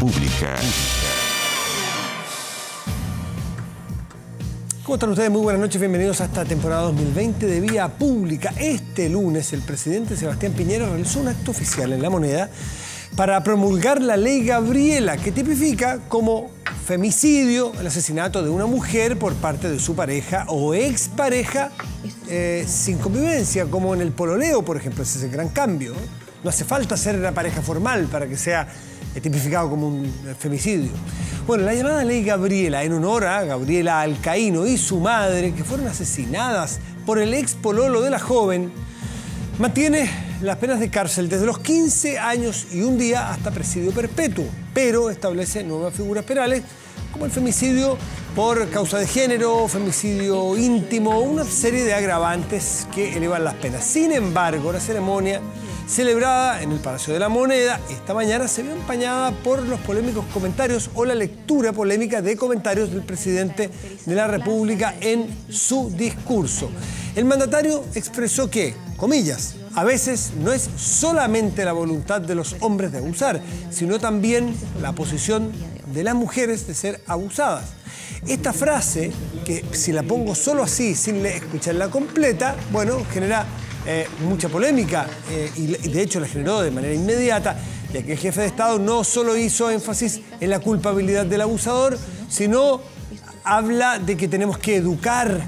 Pública. ¿Cómo están ustedes? Muy buenas noches, bienvenidos a esta temporada 2020 de Vía Pública. Este lunes el presidente Sebastián Piñera realizó un acto oficial en La Moneda para promulgar la ley Gabriela, que tipifica como femicidio el asesinato de una mujer por parte de su pareja o expareja eh, sin convivencia, como en el pololeo, por ejemplo, ese es el gran cambio. No hace falta ser una pareja formal para que sea tipificado como un femicidio. Bueno, la llamada ley Gabriela, en honor a Gabriela Alcaíno y su madre, que fueron asesinadas por el ex pololo de la joven, mantiene las penas de cárcel desde los 15 años y un día hasta presidio perpetuo, pero establece nuevas figuras penales como el femicidio por causa de género, femicidio íntimo, una serie de agravantes que elevan las penas. Sin embargo, la ceremonia celebrada en el Palacio de la Moneda esta mañana se vio empañada por los polémicos comentarios o la lectura polémica de comentarios del presidente de la República en su discurso. El mandatario expresó que, comillas, a veces no es solamente la voluntad de los hombres de abusar, sino también la posición de las mujeres de ser abusadas. Esta frase, que si la pongo solo así, sin escucharla completa, bueno, genera eh, mucha polémica eh, y de hecho la generó de manera inmediata, ya que el jefe de Estado no solo hizo énfasis en la culpabilidad del abusador, sino habla de que tenemos que educar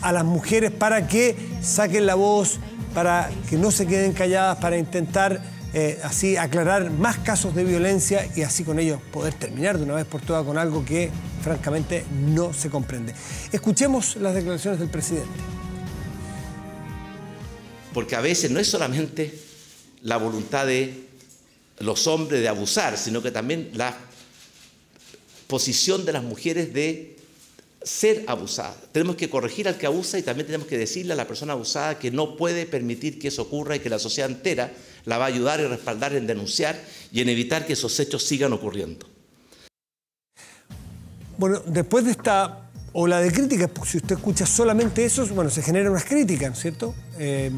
a las mujeres para que saquen la voz, para que no se queden calladas, para intentar eh, así aclarar más casos de violencia y así con ello poder terminar de una vez por todas con algo que francamente no se comprende. Escuchemos las declaraciones del presidente porque a veces no es solamente la voluntad de los hombres de abusar, sino que también la posición de las mujeres de ser abusadas. Tenemos que corregir al que abusa y también tenemos que decirle a la persona abusada que no puede permitir que eso ocurra y que la sociedad entera la va a ayudar y respaldar en denunciar y en evitar que esos hechos sigan ocurriendo. Bueno, después de esta o la de críticas, porque si usted escucha solamente eso, bueno, se generan unas críticas, cierto? Eh,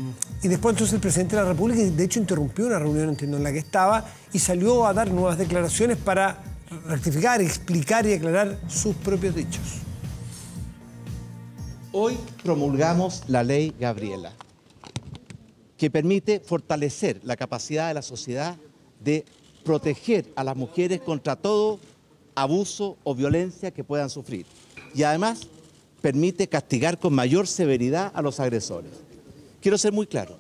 y después entonces el presidente de la República, de hecho, interrumpió una reunión, entiendo, en la que estaba y salió a dar nuevas declaraciones para rectificar, explicar y aclarar sus propios dichos. Hoy promulgamos la ley Gabriela, que permite fortalecer la capacidad de la sociedad de proteger a las mujeres contra todo abuso o violencia que puedan sufrir y además permite castigar con mayor severidad a los agresores. Quiero ser muy claro,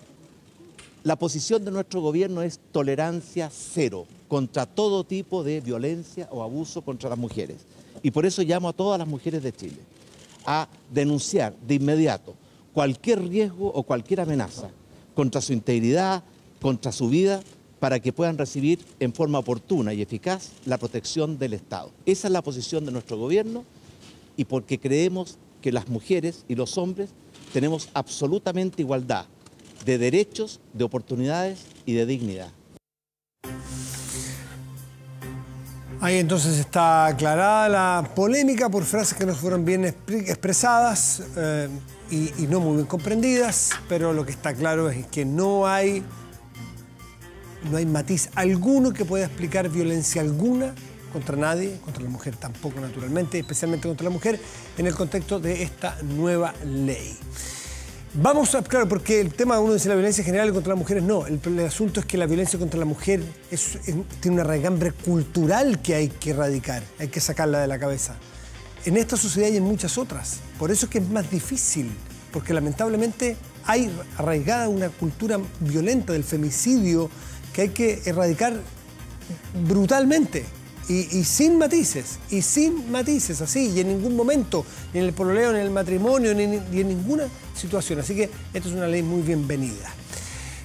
la posición de nuestro gobierno es tolerancia cero contra todo tipo de violencia o abuso contra las mujeres. Y por eso llamo a todas las mujeres de Chile a denunciar de inmediato cualquier riesgo o cualquier amenaza contra su integridad, contra su vida, para que puedan recibir en forma oportuna y eficaz la protección del Estado. Esa es la posición de nuestro gobierno y porque creemos que las mujeres y los hombres tenemos absolutamente igualdad de derechos, de oportunidades y de dignidad. Ahí entonces está aclarada la polémica por frases que no fueron bien expresadas eh, y, y, no muy bien comprendidas, pero lo que está claro es que no hay, no hay matiz alguno que pueda explicar violencia alguna contra nadie, contra la mujer tampoco naturalmente, especialmente contra la mujer, en el contexto de esta nueva ley. Vamos a, claro, porque el tema uno dice la violencia general contra las mujeres, no, el, asunto es que la violencia contra la mujer tiene una arraigambre cultural que hay que erradicar, hay que sacarla de la cabeza. En esta sociedad y en muchas otras, por eso es que es más difícil, porque lamentablemente hay arraigada una cultura violenta del femicidio que hay que erradicar brutalmente. Y, sin matices, y sin matices, así, y en ningún momento, ni en el pololeo, ni en el matrimonio, ni, en ninguna situación. Así que esta es una ley muy bienvenida.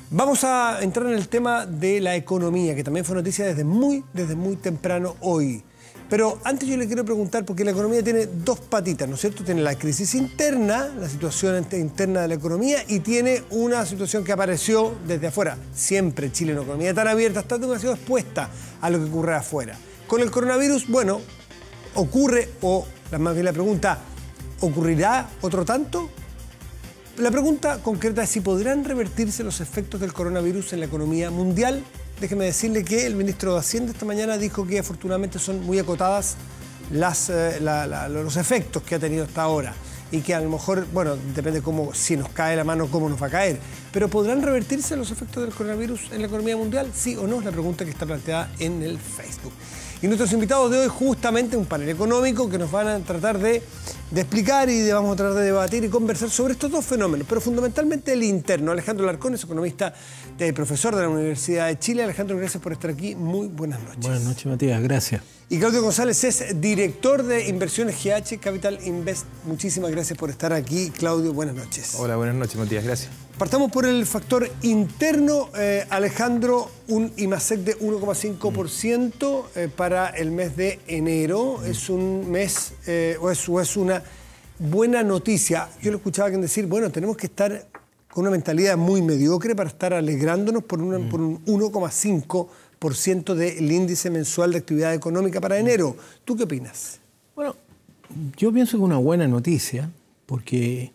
Vamos a entrar en el tema de la economía, que también fue noticia desde muy, desde muy temprano hoy. Pero antes yo le quiero preguntar, porque la economía tiene dos patitas, ¿no es cierto? Tiene la crisis interna, la situación interna de la economía, y tiene una situación que apareció desde afuera. Siempre Chile, una economía tan abierta, está demasiado expuesta a lo que ocurre afuera. Con el coronavirus, bueno, ocurre, o más bien la pregunta, ¿ocurrirá otro tanto? La pregunta concreta es si podrán revertirse los efectos del coronavirus en la economía mundial. Déjeme decirle que el ministro de Hacienda esta mañana dijo que afortunadamente son muy acotadas eh, los efectos que ha tenido hasta ahora y que a lo mejor, bueno, depende cómo, si nos cae la mano, cómo nos va a caer. Pero ¿podrán revertirse los efectos del coronavirus en la economía mundial? Sí o no, es la pregunta que está planteada en el Facebook. Y nuestros invitados de hoy justamente un panel económico que nos van a tratar de de explicar y vamos a tratar de debatir y conversar sobre estos dos fenómenos, pero fundamentalmente el interno. Alejandro es economista y eh, profesor de la Universidad de Chile. Alejandro, gracias por estar aquí. Muy buenas noches. Buenas noches, Matías. Gracias. Y Claudio González es director de inversiones GH Capital Invest. Muchísimas gracias por estar aquí. Claudio, buenas noches. Hola, buenas noches, Matías. Gracias. Partamos por el factor interno, eh, Alejandro, un IMASEC de 1,5% eh, para el mes de enero. Mm. Es un mes, o, es, una buena noticia. Yo lo escuchaba a alguien decir, bueno, tenemos que estar con una mentalidad muy mediocre para estar alegrándonos por, mm. por un 1,5% del índice mensual de actividad económica para mm. enero. ¿Tú qué opinas? Bueno, yo pienso que es una buena noticia porque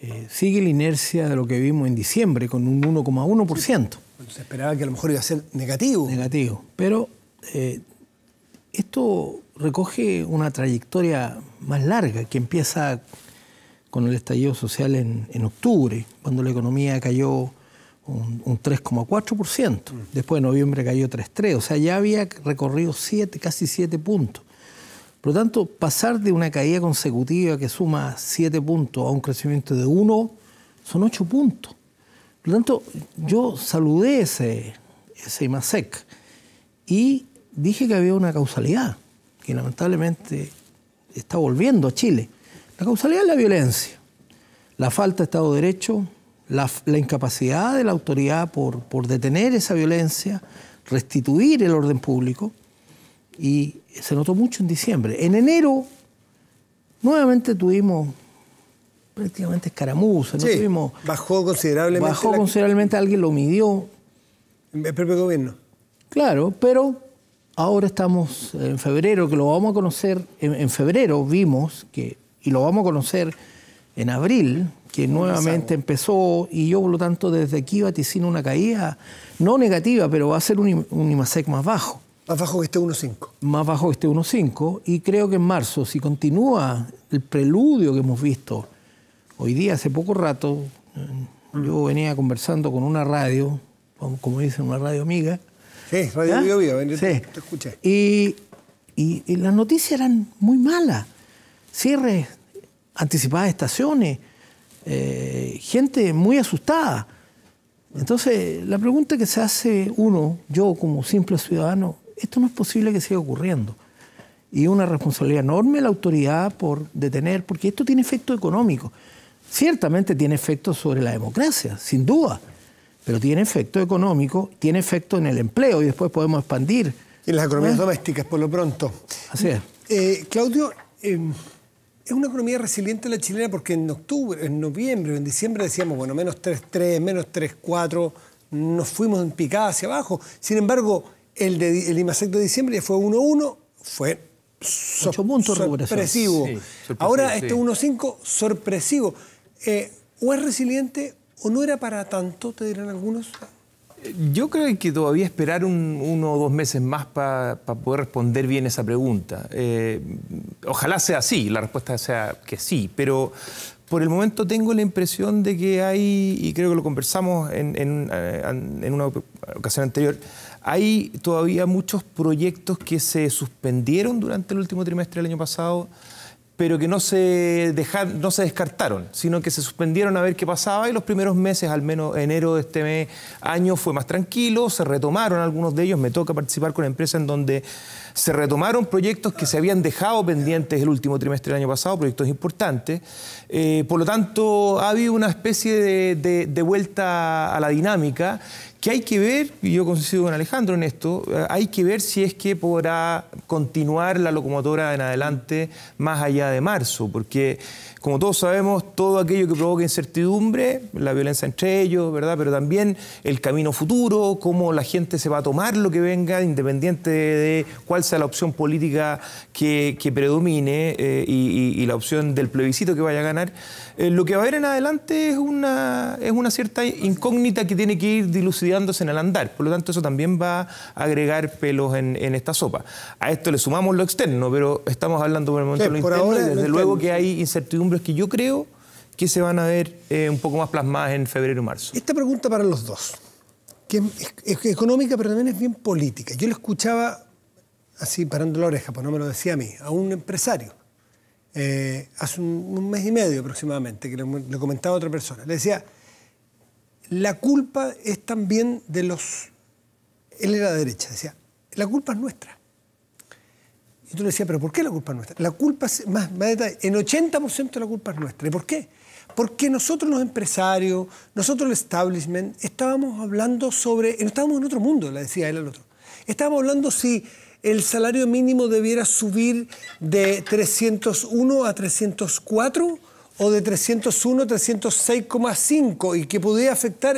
eh, sigue la inercia de lo que vimos en diciembre con un 1,1%. se esperaba que a lo mejor iba a ser negativo. Negativo, pero eh, esto recoge una trayectoria más larga que empieza con el estallido social en, octubre, cuando la economía cayó un, 3,4%, mm. después de noviembre cayó 3,3%, o sea, ya había recorrido siete, casi siete puntos. Por lo tanto, pasar de una caída consecutiva que suma siete puntos a un crecimiento de uno, son ocho puntos. Por lo tanto, yo saludé ese, ese IMASEC y dije que había una causalidad lamentablemente está volviendo a Chile. La causalidad es la violencia, la falta de Estado de Derecho, la, incapacidad de la autoridad por, por detener esa violencia, restituir el orden público, y se notó mucho en diciembre. En enero nuevamente tuvimos prácticamente escaramuzas. bajó considerablemente. Bajó considerablemente, alguien lo midió. El propio gobierno. Claro, pero Ahora estamos en febrero, que lo vamos a conocer, en, febrero vimos que, y lo vamos a conocer en abril, que nuevamente empezó y yo por lo tanto desde aquí vaticino una caída, no negativa, pero va a ser un, un IMASEC más bajo. Más bajo que este 1.5. Más bajo que este 1.5 y creo que en marzo, si continúa el preludio que hemos visto hoy día, hace poco rato, eh, yo venía conversando con una radio, como dicen, una radio amiga, Sí, Radio Viva Viva, te, escuché. Y, las noticias eran muy malas. Cierres anticipadas estaciones, eh, gente muy asustada. Entonces, la pregunta que se hace uno, yo como simple ciudadano, esto no es posible que siga ocurriendo. Y una responsabilidad enorme la autoridad por detener, porque esto tiene efecto económico. Ciertamente tiene efecto sobre la democracia, sin duda pero tiene efecto económico, tiene efecto en el empleo y después podemos expandir. En las economías ah. domésticas, por lo pronto. Así es. Eh, Claudio, em, es una economía resiliente la chilena porque en octubre, en noviembre, en diciembre decíamos, bueno, menos 3,3, menos 3,4, nos fuimos en picada hacia abajo. Sin embargo, el, de, el IMASEC de diciembre ya fue 1,1, fue sorpresivo. Ahora este este 1,5, sorpresivo. Eh, ¿O es resiliente ¿O no era para tanto, te dirán algunos? Yo creo que todavía esperar uno o dos meses más para poder responder bien esa pregunta. Eh, ojalá sea así, la respuesta sea que sí, pero por el momento tengo la impresión de que hay, y creo que lo conversamos en, en eh, una ocasión anterior, hay todavía muchos proyectos que se suspendieron durante el último trimestre del año pasado pero que no se, dejaron, no se descartaron, sino que se suspendieron a ver qué pasaba y los primeros meses, al menos enero de este año, fue más tranquilo, se retomaron algunos de ellos, me toca participar con empresa en donde se retomaron proyectos que se habían dejado pendientes el último trimestre del año pasado, proyectos importantes. Eh, por lo tanto, ha habido una especie de, de vuelta a la dinámica que hay que ver, y yo coincido con Alejandro en esto, eh, hay que ver si es que podrá continuar la locomotora en adelante más allá de marzo, porque como todos sabemos, todo aquello que provoca incertidumbre, la violencia entre ellos, ¿verdad? Pero también el camino futuro, cómo la gente se va a tomar lo que venga, independiente de, cuál sea la opción política que, predomine eh, y la opción del plebiscito que vaya a ganar. Eh, lo que va a haber en adelante es una, es una cierta incógnita que tiene que ir dilucidándose en el andar. Por lo tanto, eso también va a agregar pelos en, esta sopa. A esto le sumamos lo externo, pero estamos hablando por el momento de lo interno. desde luego que hay incertidumbres que yo creo que se van a ver eh, un poco más plasmadas en febrero y marzo. Esta pregunta para los dos, que es, económica pero también es bien política. Yo lo escuchaba así parando la oreja, pues no me lo decía a mí, a un empresario eh, hace un, mes y medio aproximadamente, que le comentaba a otra persona. Le decía, la culpa es también de los... Él era de la derecha, decía, la culpa es nuestra. Y tú le decía, pero ¿por qué la culpa es nuestra? La culpa es, más, más detalle, en 80% la culpa es nuestra. ¿Y por qué? Porque nosotros los empresarios, nosotros el establishment, estábamos hablando sobre, estábamos en otro mundo, le decía él al otro. Estábamos hablando si el salario mínimo debiera subir de 301 a 304 o de 301 a 306,5 y que pudiera afectar...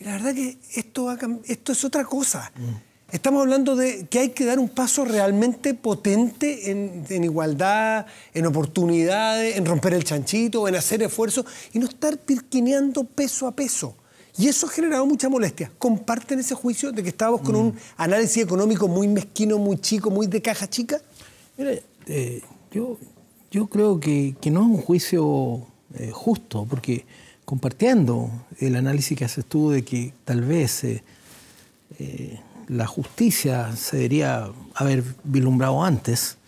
La verdad que esto, esto es otra cosa. Mm. Estamos hablando de que hay que dar un paso realmente potente en, igualdad, en oportunidades, en romper el chanchito, en hacer esfuerzos y no estar pirquineando peso a peso. Y eso ha generado mucha molestia. ¿Comparten ese juicio de que estábamos con un mm. análisis económico muy mezquino, muy chico, muy de caja chica? Mira, eh, yo, yo creo que, no es un juicio eh, justo, porque compartiendo el análisis que haces tú de que tal vez eh, la justicia se debería haber vislumbrado antes,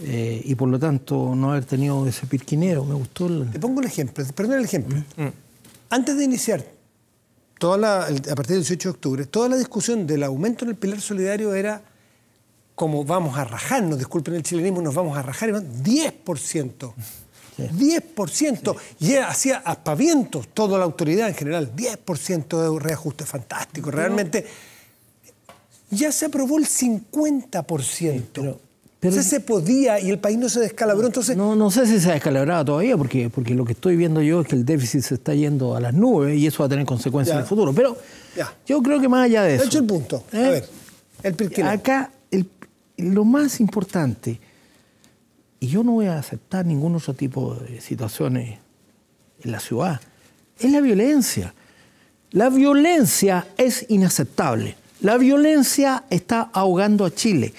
y por lo tanto no haber tenido ese pirquinero. Me gustó. El... Te pongo un ejemplo, perdón el ejemplo. Mm. Antes de iniciar a partir del 18 de octubre, toda la discusión del aumento en el pilar solidario era como vamos a rajarnos, disculpen el chilenismo, nos vamos a rajar, 10%. 10%. Y hacía aspavientos toda la autoridad en general. 10% de reajuste, fantástico. Realmente ya se aprobó el 50%. Pero, se podía y el país no se descalabró. Entonces... No, no sé si se ha descalabrado todavía, porque, porque lo que estoy viendo yo es que el déficit se está yendo a las nubes y eso va a tener consecuencias en el futuro. Pero yo creo que más allá de eso. He hecho el punto. A ¿eh? ver, Acá lo más importante, y yo no voy a aceptar ningún otro tipo de situaciones en la ciudad, es la violencia. La violencia es inaceptable. La violencia está ahogando a Chile.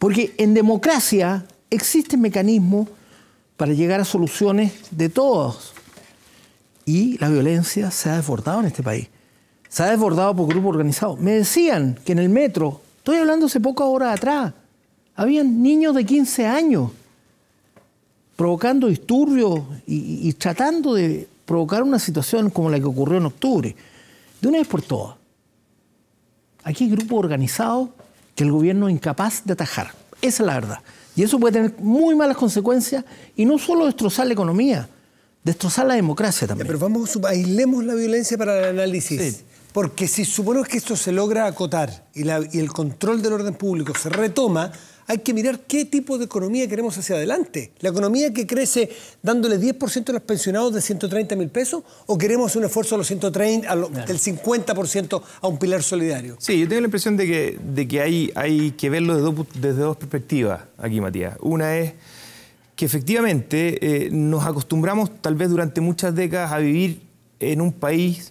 Porque en democracia existen mecanismo para llegar a soluciones de todos. Y la violencia se ha desbordado en este país. Se ha desbordado por grupos organizados. Me decían que en el metro, estoy hablando hace pocas horas atrás, habían niños de 15 años provocando disturbios y, y tratando de provocar una situación como la que ocurrió en octubre. De una vez por todas, aquí hay grupos organizados que el gobierno es incapaz de atajar. Esa es la verdad. Y eso puede tener muy malas consecuencias y no solo destrozar la economía, destrozar la democracia también. pero vamos, aislemos la violencia para el análisis. Porque si suponemos que esto se logra acotar y el control del orden público se retoma, hay que mirar qué tipo de economía queremos hacia adelante. ¿La economía que crece dándole 10% a los pensionados de 130 mil pesos o queremos un esfuerzo a los 130, del 50% a un pilar solidario? Sí, yo tengo la impresión de que, de que hay, hay que verlo desde dos, perspectivas aquí, Matías. Una es que efectivamente eh, nos acostumbramos tal vez durante muchas décadas a vivir en un país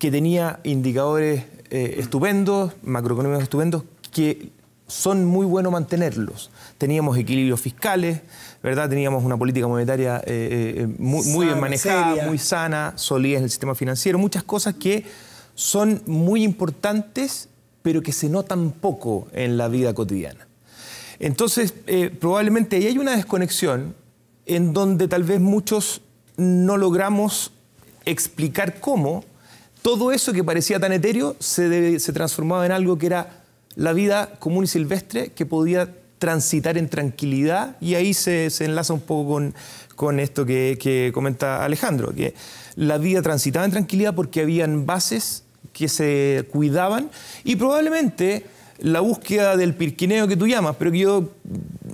que tenía indicadores eh, estupendos, macroeconómicos estupendos, que son muy buenos mantenerlos. Teníamos equilibrios fiscales, ¿verdad? Teníamos una política monetaria muy, bien manejada, muy sana, solidez en el sistema financiero, muchas cosas que son muy importantes, pero que se notan poco en la vida cotidiana. Entonces, eh, probablemente ahí hay una desconexión en donde tal vez muchos no logramos explicar cómo todo eso que parecía tan etéreo se transformaba en algo que era la vida común y silvestre que podía transitar en tranquilidad y ahí se, enlaza un poco con, esto que, que, comenta Alejandro, que la vida transitaba en tranquilidad porque habían bases que se cuidaban y probablemente la búsqueda del pirquineo que tú llamas, pero que yo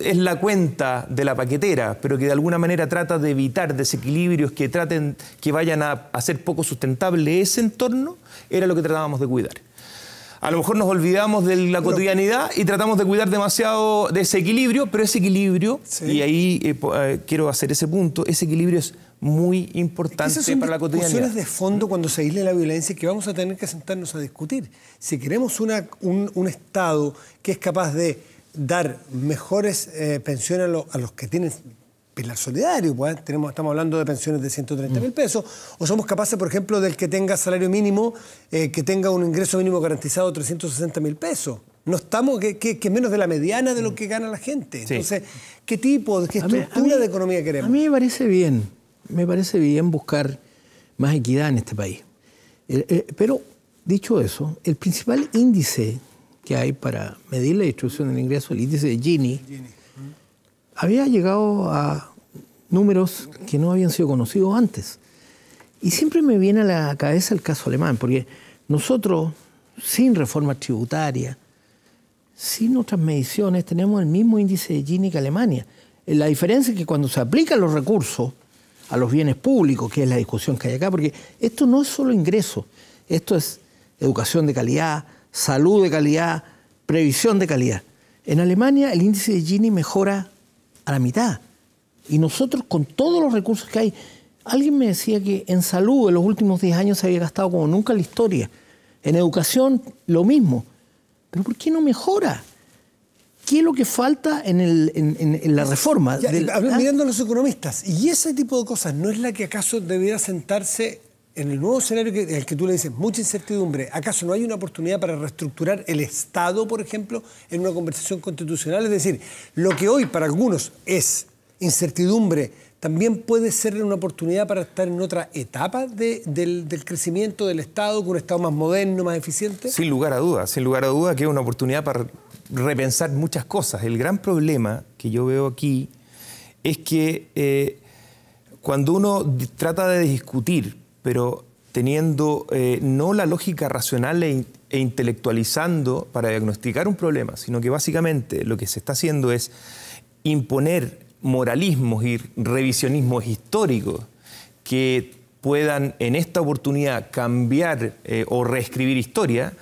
es la cuenta de la paquetera, pero que de alguna manera trata de evitar desequilibrios que traten que vayan a hacer poco sustentable ese entorno, era lo que tratábamos de cuidar a lo mejor nos olvidamos de la cotidianidad y tratamos de cuidar demasiado de ese equilibrio, pero ese equilibrio, y ahí eh, eh, quiero hacer ese punto, ese equilibrio es muy importante para la cotidianidad. de fondo cuando se aísle la violencia que vamos a tener que sentarnos a discutir. Si queremos una, un, Estado que es capaz de dar mejores eh, pensiones a los que tienen pilar solidario, pues, ¿eh? tenemos, estamos hablando de pensiones de 130 mil pesos, o somos capaces, por ejemplo, del que tenga salario mínimo, eh, que tenga un ingreso mínimo garantizado de 360 mil pesos. No estamos, que, menos de la mediana de lo que gana la gente. Entonces, ¿qué tipo, qué estructura de economía queremos? A mí me parece bien, me parece bien buscar más equidad en este país. Eh, pero, dicho eso, el principal índice que hay para medir la distribución del ingreso, el índice de Gini. había llegado a números que no habían sido conocidos antes. Y siempre me viene a la cabeza el caso alemán, porque nosotros, sin reforma tributaria, sin nuestras mediciones, tenemos el mismo índice de Gini que Alemania. Eh, la diferencia es que cuando se aplican los recursos a los bienes públicos, que es la discusión que hay acá, porque esto no es solo ingreso, esto es educación de calidad, salud de calidad, previsión de calidad. En Alemania el índice de Gini mejora a la mitad. Y nosotros con todos los recursos que hay, alguien me decía que en salud en los últimos 10 años se había gastado como nunca en la historia. En educación lo mismo. Pero ¿por qué no mejora? ¿Qué es lo que falta en, la reforma? ¿Ah? mirando a los economistas, ¿y ese tipo de cosas no es la que acaso debería sentarse en el nuevo escenario que, que tú le dices mucha incertidumbre, ¿acaso no hay una oportunidad para reestructurar el Estado, por ejemplo, en una conversación constitucional? Es decir, lo que hoy para algunos es incertidumbre, también puede ser una oportunidad para estar en otra etapa del, crecimiento del Estado, con un Estado más moderno, más eficiente? Sin lugar a dudas, sin lugar a dudas que es una oportunidad para repensar muchas cosas. El gran problema que yo veo aquí es que eh, cuando uno trata de discutir, pero teniendo eh, no la lógica racional e, e intelectualizando para diagnosticar un problema, sino que básicamente lo que se está haciendo es imponer moralismos y revisionismos históricos que puedan en esta oportunidad cambiar eh, o reescribir historia,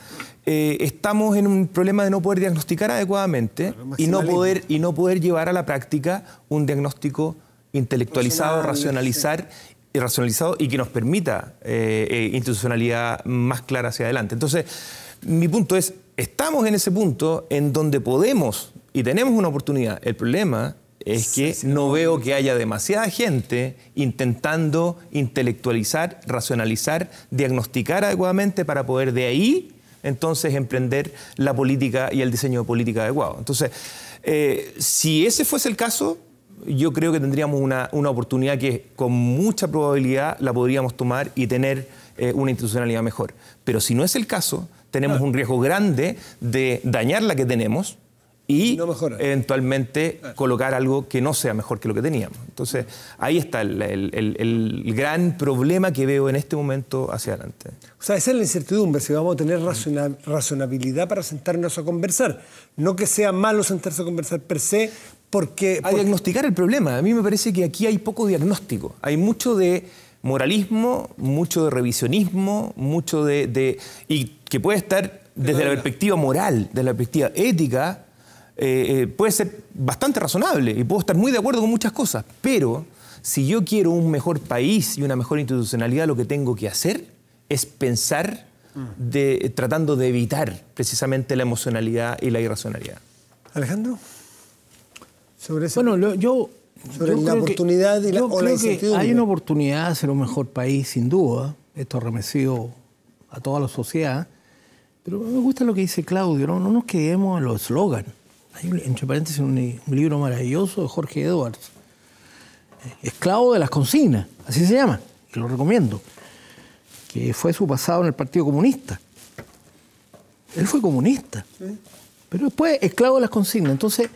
eh, estamos en un problema de no poder diagnosticar adecuadamente y no poder, y no poder llevar a la práctica un diagnóstico intelectualizado, racionalizar y racionalizado y que nos permita eh, institucionalidad más clara hacia adelante. Entonces, mi punto es, estamos en ese punto en donde podemos y tenemos una oportunidad. El problema es que no veo que haya demasiada gente intentando intelectualizar, racionalizar, diagnosticar adecuadamente para poder de ahí entonces emprender la política y el diseño de política adecuado. Entonces, eh, si ese fuese el caso, yo creo que tendríamos una, oportunidad que con mucha probabilidad la podríamos tomar y tener eh, una institucionalidad mejor. Pero si no es el caso, tenemos un riesgo grande de dañar la que tenemos, y eventualmente colocar algo que no sea mejor que lo que teníamos. Entonces, ahí está el, el, gran problema que veo en este momento hacia adelante. O sea, esa es la incertidumbre, si vamos a tener razonabilidad para sentarnos a conversar. No que sea malo sentarse a conversar per se, porque... A diagnosticar el problema. A mí me parece que aquí hay poco diagnóstico. Hay mucho de moralismo, mucho de revisionismo, mucho de... de y que puede estar desde la perspectiva moral, desde la perspectiva ética, eh, eh, puede ser bastante razonable y puedo estar muy de acuerdo con muchas cosas, pero si yo quiero un mejor país y una mejor institucionalidad, lo que tengo que hacer es pensar mm. eh, tratando de evitar precisamente la emocionalidad y la irracionalidad. Alejandro, sobre eso. Bueno, yo sobre la oportunidad y la, hay una oportunidad de ser un mejor país, sin duda. Esto ha remecido a toda la sociedad. Pero me gusta lo que dice Claudio, no, no nos quedemos en los eslogans. Hay, entre paréntesis, un, libro maravilloso de Jorge Edwards, eh, Esclavo de las consignas, así se llama, que lo recomiendo, que fue su pasado en el Partido Comunista. Él fue comunista, pero después esclavo de las consignas. Entonces,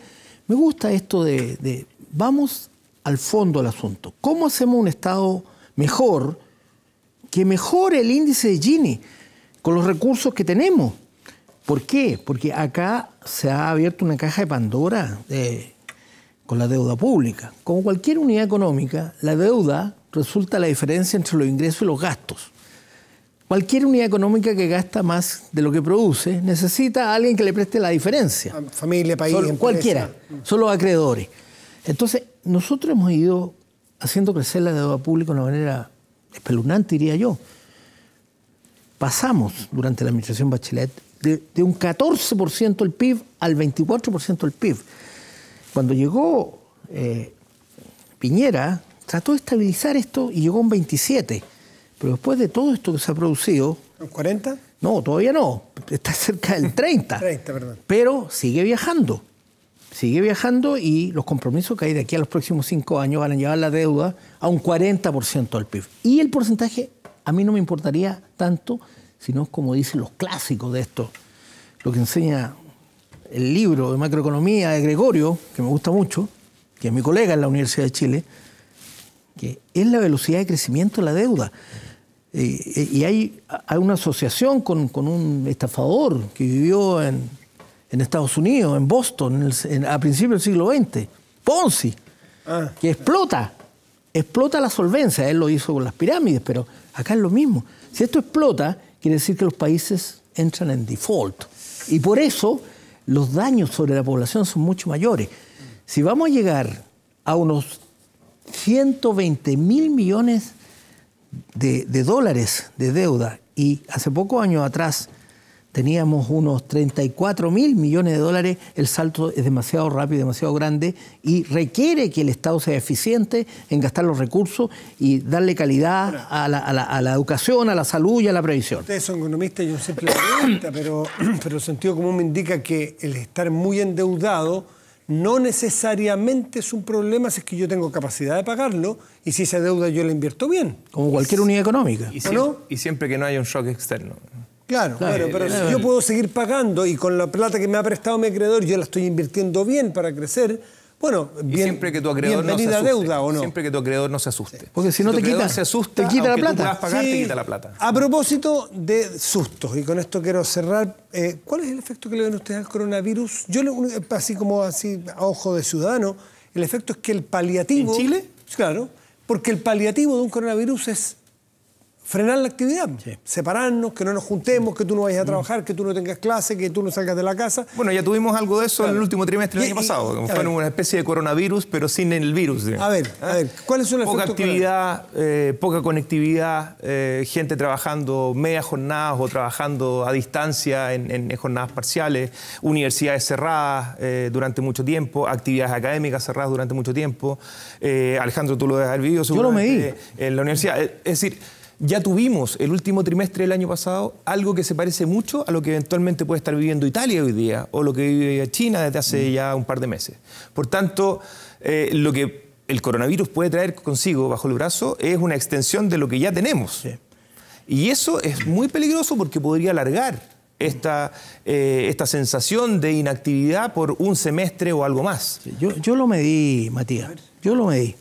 me gusta esto de, de vamos al fondo del asunto. ¿Cómo hacemos un Estado mejor que mejore el índice de Gini con los recursos que tenemos? ¿Por qué? Porque acá se ha abierto una caja de Pandora eh, con la deuda pública. Como cualquier unidad económica, la deuda resulta la diferencia entre los ingresos y los gastos. Cualquier unidad económica que gasta más de lo que produce necesita a alguien que le preste la diferencia. Ah, familia, país, cualquiera. Mm. Son los acreedores. Entonces, nosotros hemos ido haciendo crecer la deuda pública de una manera espeluznante, diría yo. Pasamos durante la administración Bachelet de, un 14% el PIB al 24% del PIB. Cuando llegó eh, Piñera, trató de estabilizar esto y llegó a un 27%. Pero después de todo esto que se ha producido... ¿Un 40%? No, todavía no. Está cerca del 30. Pero sigue viajando. Sigue viajando y los compromisos que hay de aquí a los próximos cinco años van a llevar la deuda a un 40% del PIB. Y el porcentaje a mí no me importaría tanto sino como dicen los clásicos de esto, lo que enseña el libro de macroeconomía de Gregorio, que me gusta mucho, que es mi colega en la Universidad de Chile, que es la velocidad de crecimiento de la deuda. Eh, eh, y hay, una asociación con, un estafador que vivió en, Estados Unidos, en Boston, a principios del siglo XX, Ponzi, ah. que explota, explota la solvencia. Él lo hizo con las pirámides, pero acá es lo mismo. Si esto explota, quiere decir que los países entran en default. Y por eso los daños sobre la población son mucho mayores. Si vamos a llegar a unos 120 mil millones de, dólares de deuda y hace pocos años atrás teníamos unos 34 mil millones de dólares, el salto es demasiado rápido, demasiado grande y requiere que el Estado sea eficiente en gastar los recursos y darle calidad a la, educación, a la salud y a la previsión. Ustedes son economistas, yo siempre pregunta, pero, pero el sentido común me indica que el estar muy endeudado no necesariamente es un problema si es que yo tengo capacidad de pagarlo y si esa deuda yo la invierto bien. Como cualquier unidad económica. y siempre que no haya un shock externo. Claro, pero si yo puedo seguir pagando y con la plata que me ha prestado mi acreedor yo la estoy invirtiendo bien para crecer, bueno, bien, siempre que tu acreedor no se asuste, deuda o no. Siempre que tu acreedor no se asuste. Porque si, no te quita, se te quita la plata. la plata. A propósito de sustos, y con esto quiero cerrar, eh, ¿cuál es el efecto que le ven ustedes al coronavirus? Yo, así como así, a ojo de ciudadano, el efecto es que el paliativo. ¿En Chile? Claro, porque el paliativo de un coronavirus es frenar la actividad, separarnos, que no nos juntemos, que tú no vayas a trabajar, que tú no tengas clase, que tú no salgas de la casa. Bueno, ya tuvimos algo de eso en el último trimestre del año pasado, como fue una especie de coronavirus, pero sin el virus. A ver, a ver, ¿cuáles son las Poca actividad, eh, poca conectividad, eh, gente trabajando media jornadas o trabajando a distancia en, jornadas parciales, universidades cerradas eh, durante mucho tiempo, actividades académicas cerradas durante mucho tiempo. Alejandro, tú lo debes haber vivido. Yo lo medí. En la universidad. Es decir ya tuvimos el último trimestre del año pasado algo que se parece mucho a lo que eventualmente puede estar viviendo Italia hoy día o lo que vive China desde hace mm. ya un par de meses. Por tanto, eh, lo que el coronavirus puede traer consigo bajo el brazo es una extensión de lo que ya tenemos. Y eso es muy peligroso porque podría alargar esta, eh, esta sensación de inactividad por un semestre o algo más. Yo, lo medí, Matías, yo lo medí.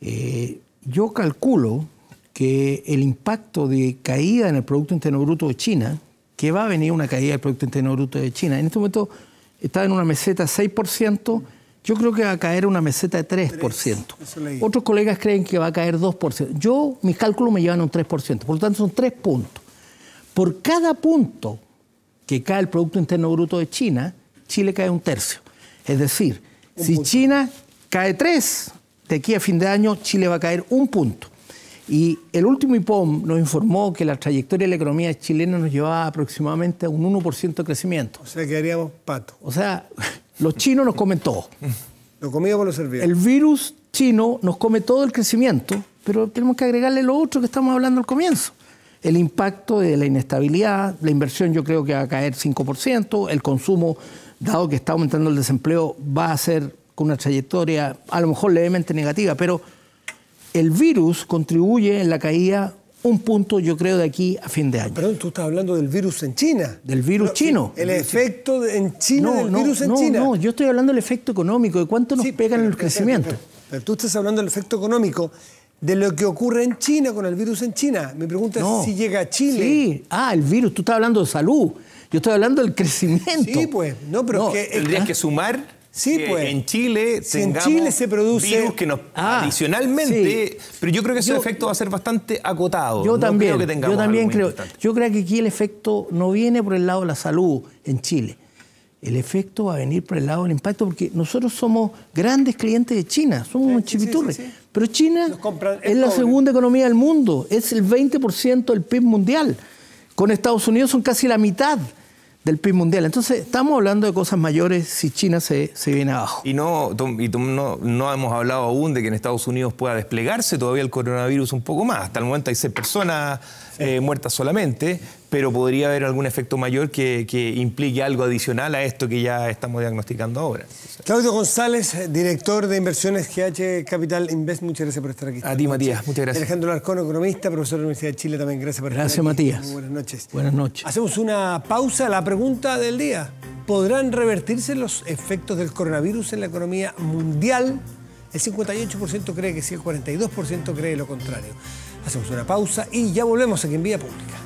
Eh, yo calculo que el impacto de caída en el Producto Interno Bruto de China, que va a venir una caída del Producto Interno Bruto de China, en este momento está en una meseta 6%, yo creo que va a caer una meseta de 3%. Otros colegas creen que va a caer 2%. Yo, mis cálculos me llevan a un 3%, por lo tanto son tres puntos. Por cada punto que cae el Producto Interno Bruto de China, Chile cae un tercio. Es decir, si China cae 3, de aquí a fin de año Chile va a caer un punto. Y el último IPOM nos informó que la trayectoria de la economía chilena nos llevaba aproximadamente a un 1% de crecimiento. O sea, quedaríamos pato. O sea, los chinos nos comen todo. Lo comida por los servicios. El virus chino nos come todo el crecimiento, pero tenemos que agregarle lo otro que estamos hablando al comienzo. El impacto de la inestabilidad, la inversión yo creo que va a caer 5%, el consumo, dado que está aumentando el desempleo, va a ser con una trayectoria a lo mejor levemente negativa, pero el virus contribuye en la caída un punto, yo creo, de aquí a fin de año. Perdón, tú estás hablando del virus en China. Del virus chino. El efecto en China del virus en China. No, yo estoy hablando del efecto económico, de cuánto nos pegan pega en el crecimiento. Pero, tú estás hablando del efecto económico de lo que ocurre en China con el virus en China. Mi pregunta es si llega a Chile. Sí, ah, el virus, tú estás hablando de salud. Yo estoy hablando del crecimiento. Sí, pues, no, pero es que, Tendrías que sumar Sí, eh, pues. En Chile, si en Chile se produce virus que nos ah, adicionalmente, pero yo creo que ese efecto va a ser bastante acotado. Yo también, creo que yo también creo. Yo creo que aquí el efecto no viene por el lado de la salud en Chile. El efecto va a venir por el lado del impacto porque nosotros somos grandes clientes de China, somos un pero China es la segunda economía del mundo, es el 20% del PIB mundial. Con Estados Unidos son casi la mitad del PIB mundial. Entonces, estamos hablando de cosas mayores si China se, viene abajo. Y, no, no, no, hemos hablado aún de que en Estados Unidos pueda desplegarse todavía el coronavirus un poco más. Hasta el momento hay seis personas eh, muertas solamente, pero podría haber algún efecto mayor que, implique algo adicional a esto que ya estamos diagnosticando ahora. Claudio González, director de inversiones GH Capital Invest, muchas gracias por estar aquí. A ti, Matías, muchas gracias. Alejandro Larcón, economista, profesor de la Universidad de Chile, también gracias por estar aquí. Gracias, Matías. buenas noches. Buenas noches. Hacemos una pausa, la pregunta del día. ¿Podrán revertirse los efectos del coronavirus en la economía mundial? El 58% cree que sí, el 42% cree lo contrario. Hacemos una pausa y ya volvemos aquí en Vía Pública.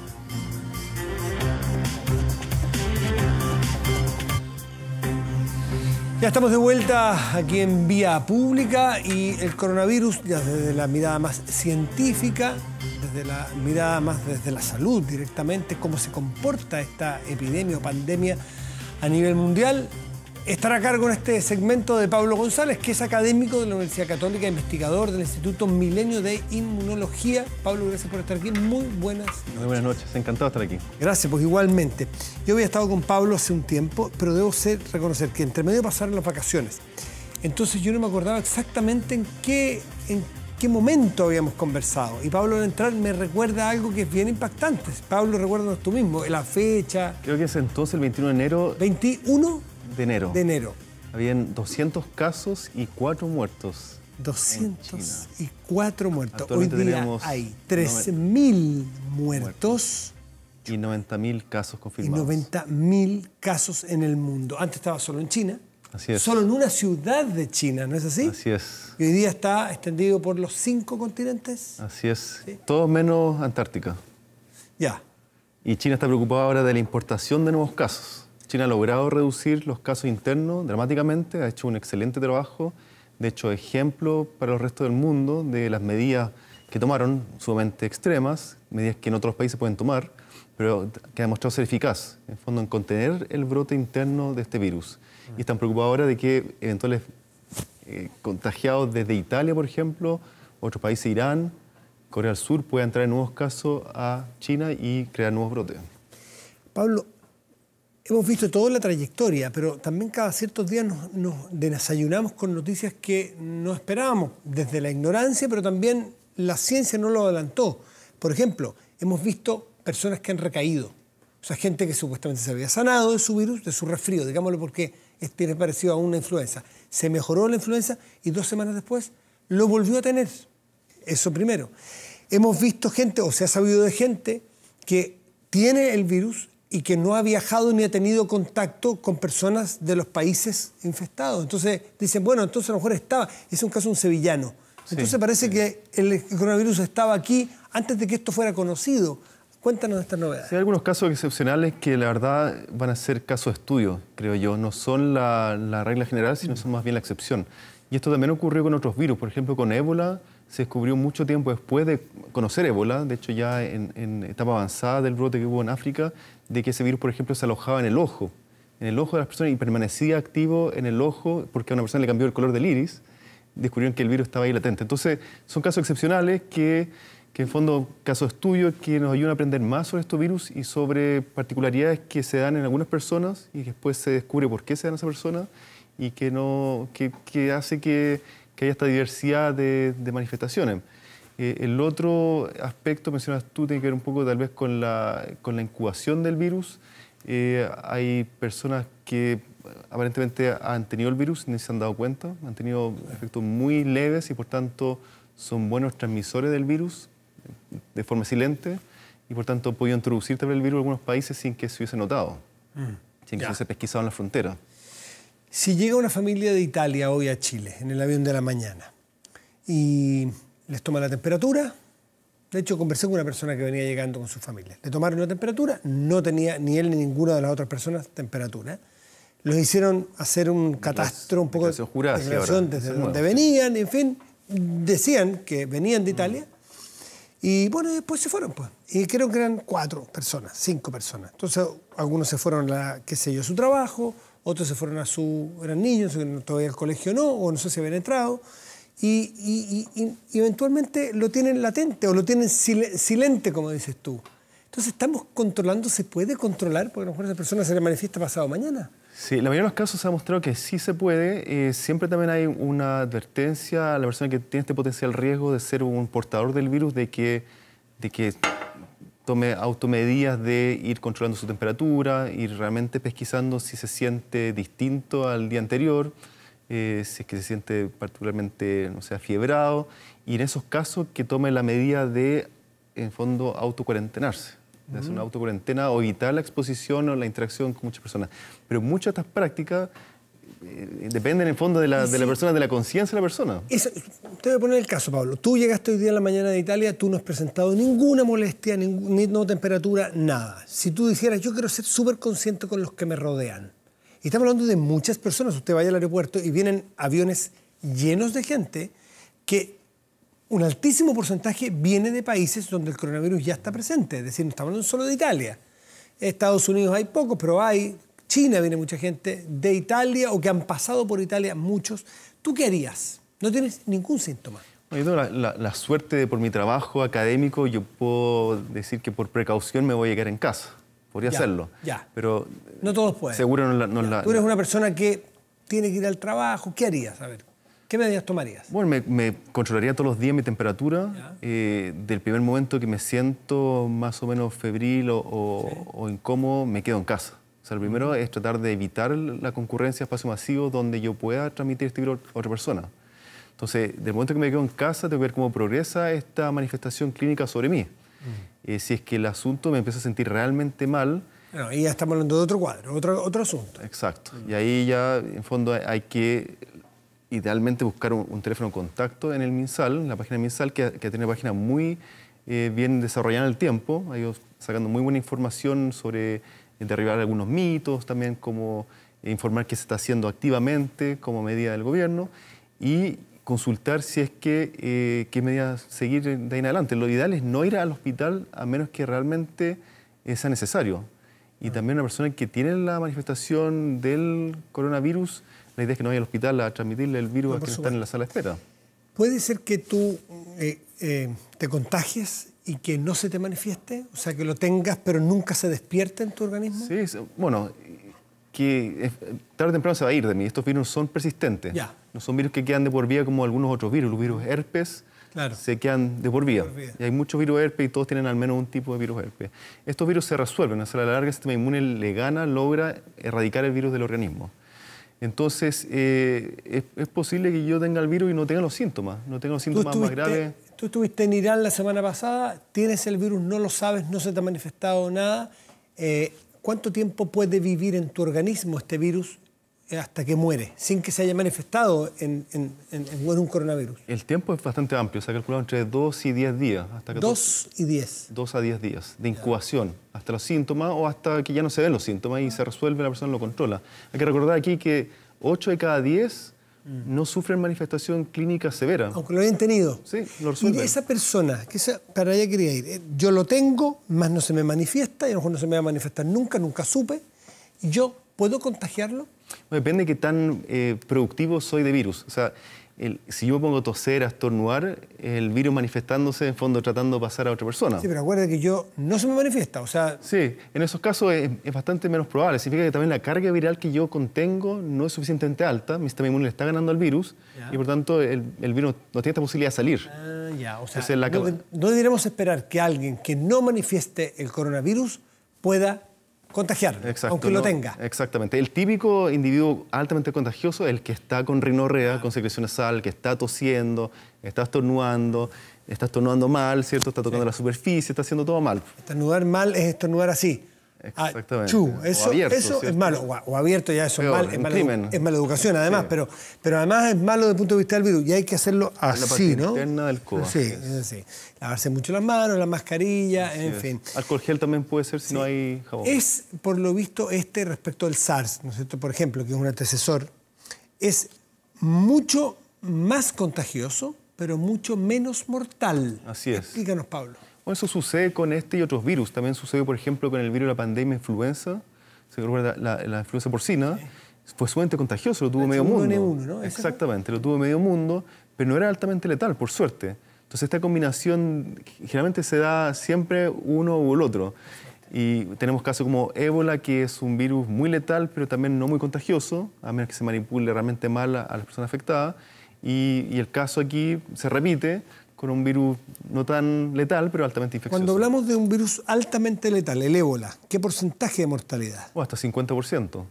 Ya estamos de vuelta aquí en Vía Pública y el coronavirus, ya desde la mirada más científica, desde la mirada más desde la salud directamente, cómo se comporta esta epidemia o pandemia a nivel mundial, Estar a cargo en este segmento de Pablo González, que es académico de la Universidad Católica, investigador del Instituto Milenio de Inmunología. Pablo, gracias por estar aquí. Muy buenas noches. Muy buenas noches, encantado de estar aquí. Gracias, pues igualmente. Yo había estado con Pablo hace un tiempo, pero debo ser, reconocer que entre medio pasaron las vacaciones. Entonces yo no me acordaba exactamente en qué, en qué momento habíamos conversado. Y Pablo al entrar me recuerda algo que es bien impactante. Pablo, recuérdanos tú mismo, la fecha. Creo que es entonces el 21 de enero. ¿21? de enero. De enero. Habían 200 casos y 4 muertos. 200 y 4 muertos. Hoy día hay 3.000 muertos, Y 90.000 casos confirmados. Y 90.000 casos en el mundo. Antes estaba solo en China. Así es. Solo en una ciudad de China, ¿no es así? Así es. Y hoy día está extendido por los cinco continentes. Así es. Todos menos Antártica. Ya. Y China está preocupada ahora de la importación de nuevos casos. China ha logrado reducir los casos internos dramáticamente, ha hecho un excelente trabajo, de hecho ejemplo para el resto del mundo de las medidas que tomaron, sumamente extremas, medidas que en otros países pueden tomar, pero que ha demostrado ser eficaz, en fondo, en contener el brote interno de este virus. Y están preocupados ahora de que eventuales eh, contagiados desde Italia, por ejemplo, otros países, Irán, Corea del Sur, puedan traer nuevos casos a China y crear nuevos brotes. Pablo, Hemos visto toda la trayectoria, pero también cada ciertos días nos, desayunamos con noticias que no esperábamos, desde la ignorancia, pero también la ciencia no lo adelantó. Por ejemplo, hemos visto personas que han recaído, o sea, gente que supuestamente se había sanado de su virus, de su resfrío, digámoslo porque tiene parecido a una influenza. Se mejoró la influenza y dos semanas después lo volvió a tener. Eso primero. Hemos visto gente, o se ha sabido de gente, que tiene el virus y que no ha viajado ni ha tenido contacto con personas de los países infectados Entonces dicen, bueno, entonces a lo mejor estaba, es un caso un sevillano. Entonces parece que el coronavirus estaba aquí antes de que esto fuera conocido. Cuéntanos estas novedades. Sí, hay algunos casos excepcionales que la verdad van a ser casos de estudio, creo yo. No son la, la regla general, sino mm. son más bien la excepción. Y esto también ocurrió con otros virus, por ejemplo, con ébola se descubrió mucho tiempo después de conocer ébola, de hecho ya en, etapa avanzada del brote que hubo en África, de que ese virus, por ejemplo, se alojaba en el ojo, en el ojo de las personas y permanecía activo en el ojo porque a una persona le cambió el color del iris, descubrieron que el virus estaba ahí latente. Entonces, son casos excepcionales que, que en fondo, casos de estudio que nos ayudan a aprender más sobre estos virus y sobre particularidades que se dan en algunas personas y después se descubre por qué se dan a esa persona y que, no, que hace que que haya esta diversidad de, manifestaciones. Eh, el otro aspecto, mencionas tú, tiene que ver un poco tal vez con la, incubación del virus. Eh, hay personas que aparentemente han tenido el virus y no se han dado cuenta, han tenido efectos muy leves y por tanto son buenos transmisores del virus de forma silente y por tanto han podido introducir el virus en algunos países sin que se hubiese notado, mm, sin que se hubiese pesquisado en la frontera. Si llega una familia de Italia hoy a Chile, en el avión de la mañana, y les toma la temperatura, de hecho conversé con una persona que venía llegando con su familia, le tomaron la temperatura, no tenía ni él ni ninguna de las otras personas temperatura, los hicieron hacer un catastro, un poco de declaración desde donde venían, en fin, decían que venían de Italia, y bueno, después se fueron, pues. Y creo que eran cuatro personas, cinco personas. Entonces, algunos se fueron a, qué sé yo, a su trabajo, otros se fueron a su, eran niños, todavía al colegio no, o no sé si habían entrado, y, eventualmente lo tienen latente o lo tienen silente, como dices tú. Entonces estamos controlando, se puede controlar, porque a lo mejor esa persona se le manifiesta pasado mañana. Sí, la mayoría de los casos se ha mostrado que sí se puede. Eh, siempre también hay una advertencia a la persona que tiene este potencial riesgo de ser un portador del virus, de que, de que tome automedidas de ir controlando su temperatura, ir realmente pesquisando si se siente distinto al día anterior, eh, si es que se siente particularmente, no sé, fiebrado, y en esos casos que tome la medida de, en fondo, autocuarentenarse. Es una autocuarentena o evitar la exposición o la interacción con muchas personas. Pero muchas de estas prácticas dependen eh, depende en el fondo de la, persona, de la conciencia de la persona. usted te voy a poner el caso, Pablo. Tú llegaste hoy día en la mañana de Italia, tú no has presentado ninguna molestia, ningún, ni, no temperatura, nada. Si tú dijeras, yo quiero ser súper consciente con los que me rodean. Y estamos hablando de muchas personas. Usted vaya al aeropuerto y vienen aviones llenos de gente que un altísimo porcentaje viene de países donde el coronavirus ya está presente. Es decir, no estamos hablando solo de Italia. Estados Unidos hay pocos, pero hay China viene mucha gente, de Italia o que han pasado por Italia muchos. ¿Tú qué harías? No tienes ningún síntoma. Yo tengo la, suerte de por mi trabajo académico, yo puedo decir que por precaución me voy a quedar en casa. Podría hacerlo. Ya. Pero. No todos pueden. Seguro no, la, Tú eres una persona que tiene que ir al trabajo. ¿Qué harías? A ver. ¿Qué medidas tomarías? Bueno, me, controlaría todos los días mi temperatura. Eh, del primer momento que me siento más o menos febril o, o incómodo, me quedo en casa sea, primero es tratar de evitar la concurrencia a espacios masivos donde yo pueda transmitir este virus a otra persona. Entonces, del momento que me quedo en casa, tengo que ver cómo progresa esta manifestación clínica sobre mí. Mm. Eh, si es que el asunto me empieza a sentir realmente mal. Bueno, y ya estamos hablando de otro cuadro, otro, otro asunto. Exacto. Y ahí ya, en fondo, hay que idealmente buscar un, teléfono de contacto en el MinSal, en la página de MinSal, que, que tiene una página muy eh, bien desarrollada en el tiempo. Ha sacando muy buena información sobre derribar algunos mitos, también como informar qué se está haciendo activamente como medida del gobierno y consultar si es que eh, qué medidas seguir de ahí en adelante. Lo ideal es no ir al hospital a menos que realmente eh, sea necesario. Y ah. también una persona que tiene la manifestación del coronavirus, la idea es que no vaya al hospital a transmitirle el virus a quienes están en la sala de espera. Puede ser que tú eh, te contagies y que no se te manifieste? O sea, que lo tengas pero nunca se despierte en tu organismo. Sí, bueno, que tarde o temprano se va a ir de mí. Estos virus son persistentes. Ya. No son virus que quedan de por vida como algunos otros virus. Los virus herpes claro. se quedan de por vida. Y hay muchos virus herpes y todos tienen al menos un tipo de virus herpes. Estos virus se resuelven. O sea, a la larga el sistema inmune le gana, logra erradicar el virus del organismo. Entonces, eh, es, es, posible que yo tenga el virus y no tenga los síntomas, no tenga los síntomas más graves. Tú estuviste en Irán la semana pasada, tienes el virus, no lo sabes, no se te ha manifestado nada. Eh, ¿Cuánto tiempo puede vivir en tu organismo este virus eh, hasta que muere, sin que se haya manifestado en, un coronavirus? El tiempo es bastante amplio, se ha calculado entre 2 y 10 días. Hasta 2 y 10. 2 a 10 días de incubación, hasta los síntomas o hasta que ya no se den los síntomas y se resuelve, la persona lo controla. Hay que recordar aquí que 8 de cada 10 Mm. no sufren manifestación clínica severa. Aunque lo hayan tenido. Sí, lo resuelven. Y esa persona, que para allá quería ir, eh, yo lo tengo, más no se me manifiesta, y a lo mejor no se me va a manifestar nunca, nunca supe, ¿yo puedo contagiarlo? depende de qué tan eh, productivo soy de virus. O sea, si yo pongo toser, a estornudar, el virus manifestándose, en fondo tratando de pasar a otra persona. Sí, pero acuérdate que yo no se me manifiesta, o sea... Sí, en esos casos es, bastante menos probable. Significa que también la carga viral que yo contengo no es suficientemente alta, mi sistema inmune le está ganando al virus y por tanto el, virus no tiene esta posibilidad de salir. Ah, ya, o sea, no, no deberíamos esperar que alguien que no manifieste el coronavirus pueda contagiar, aunque lo tenga. Exactamente. El típico individuo altamente contagioso es el que está con rinorrea, con secreción sal que está tosiendo, está estornudando, está estornudando mal, ¿cierto? Está tocando la superficie, está haciendo todo mal. Estornudar mal es estornudar así. Ah, Exactamente. Chu, eso, es malo, o, abierto ya eso es, malo. es, mala educación además, pero, además es malo desde el punto de vista del virus y hay que hacerlo así, la del Sí, Lavarse mucho las manos, la mascarilla, en fin. Alcohol gel también puede ser si no hay jabón. Es, por lo visto, este respecto al SARS, ¿no es cierto? Por ejemplo, que es un antecesor, es mucho más contagioso, pero mucho menos mortal. Así es. Explícanos, Pablo eso sucede con este y otros virus. También sucedió, por ejemplo, con el virus de la pandemia influenza, se la, influenza porcina. Fue sumamente contagioso, lo tuvo medio mundo. E N1, ¿no? Exactamente, lo tuvo medio mundo, pero no era altamente letal, por suerte. Entonces esta combinación generalmente se da siempre uno u el otro. Y tenemos casos como ébola, que es un virus muy letal, pero también no muy contagioso, a menos que se manipule realmente mal a, la las personas afectadas. Y, y, el caso aquí se repite, con un virus no tan letal, pero altamente infeccioso. Cuando hablamos de un virus altamente letal, el ébola, ¿qué porcentaje de mortalidad? Oh, hasta 50%.